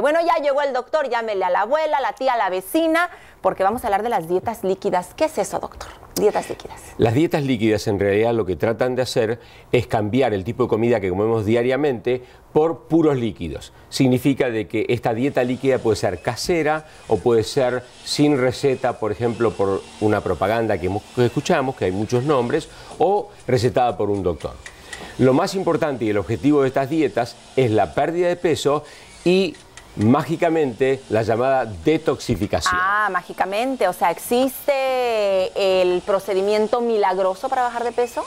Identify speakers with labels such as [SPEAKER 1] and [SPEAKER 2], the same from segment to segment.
[SPEAKER 1] Bueno, ya llegó el doctor, llámele a la abuela, a la tía, a la vecina, porque vamos a hablar de las dietas líquidas. ¿Qué es eso, doctor? Dietas líquidas.
[SPEAKER 2] Las dietas líquidas en realidad lo que tratan de hacer es cambiar el tipo de comida que comemos diariamente por puros líquidos. Significa de que esta dieta líquida puede ser casera o puede ser sin receta, por ejemplo, por una propaganda que escuchamos, que hay muchos nombres, o recetada por un doctor. Lo más importante y el objetivo de estas dietas es la pérdida de peso y mágicamente la llamada detoxificación.
[SPEAKER 1] Ah, mágicamente, o sea, ¿existe el procedimiento milagroso para bajar de peso?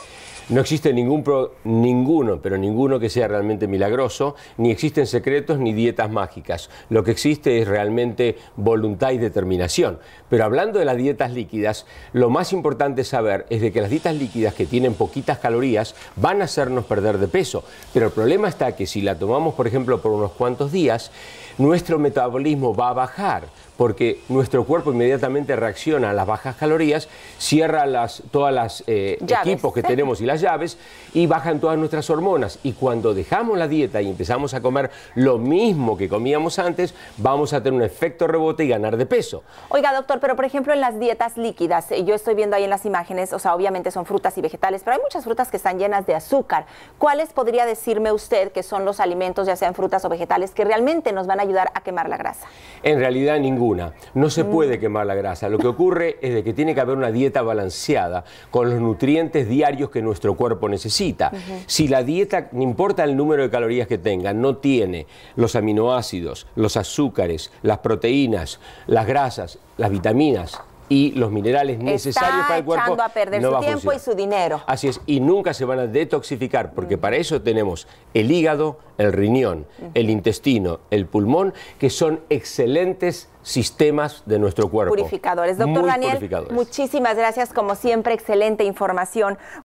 [SPEAKER 2] No existe ningún ninguno, pero ninguno que sea realmente milagroso, ni existen secretos ni dietas mágicas. Lo que existe es realmente voluntad y determinación. Pero hablando de las dietas líquidas, lo más importante saber es de que las dietas líquidas que tienen poquitas calorías van a hacernos perder de peso. Pero el problema está que si la tomamos, por ejemplo, por unos cuantos días, nuestro metabolismo va a bajar porque nuestro cuerpo inmediatamente reacciona a las bajas calorías, cierra las, todas las eh, equipos que tenemos y las llaves y bajan todas nuestras hormonas. Y cuando dejamos la dieta y empezamos a comer lo mismo que comíamos antes, vamos a tener un efecto rebote y ganar de peso.
[SPEAKER 1] Oiga, doctor, pero por ejemplo en las dietas líquidas, eh, yo estoy viendo ahí en las imágenes, o sea, obviamente son frutas y vegetales, pero hay muchas frutas que están llenas de azúcar. ¿Cuáles podría decirme usted que son los alimentos, ya sean frutas o vegetales, que realmente nos van a ayudar a quemar la grasa?
[SPEAKER 2] En realidad ninguna. No se mm. puede quemar la grasa. Lo que ocurre es de que tiene que haber una dieta balanceada con los nutrientes diarios que nuestro cuerpo necesita. Si la dieta, no importa el número de calorías que tenga, no tiene los aminoácidos, los azúcares, las proteínas, las grasas, las vitaminas, y los minerales necesarios para el cuerpo. Echando a perder su tiempo y su dinero. Así es, y nunca se van a detoxificar, porque mm. para eso tenemos el hígado, el riñón, mm. el intestino, el pulmón, que son excelentes sistemas de nuestro cuerpo. Purificadores. Doctor Daniel,
[SPEAKER 1] muchísimas gracias, como siempre, excelente información.